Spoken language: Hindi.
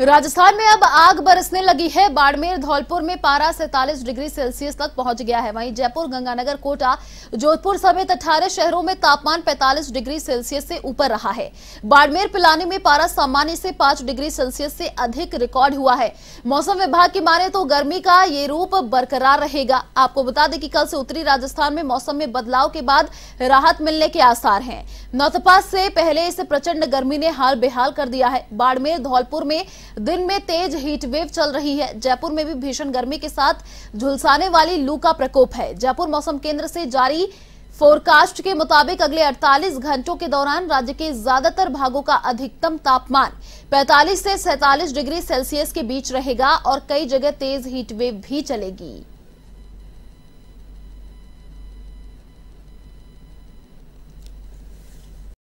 राजस्थान में अब आग बरसने लगी है बाड़मेर धौलपुर में पारा सैतालीस डिग्री सेल्सियस तक पहुंच गया है वहीं जयपुर गंगानगर कोटा जोधपुर समेत अठारह शहरों में तापमान 45 डिग्री सेल्सियस से ऊपर रहा है बाड़मेर पिलानी में पारा सामान्य से 5 डिग्री सेल्सियस से अधिक रिकॉर्ड हुआ है मौसम विभाग की माने तो गर्मी का ये रूप बरकरार रहेगा आपको बता दें कि कल से उत्तरी राजस्थान में मौसम में बदलाव के बाद राहत मिलने के आसार हैं नौतपा से पहले इस प्रचंड गर्मी ने हाल बेहाल कर दिया है बाड़मेर धौलपुर में दिन में तेज हीटवेव चल रही है जयपुर में भी भीषण गर्मी के साथ झुलसाने वाली लू का प्रकोप है जयपुर मौसम केंद्र से जारी फोरकास्ट के मुताबिक अगले 48 घंटों के दौरान राज्य के ज्यादातर भागों का अधिकतम तापमान 45 से 47 डिग्री सेल्सियस के बीच रहेगा और कई जगह तेज हीटवेव भी चलेगी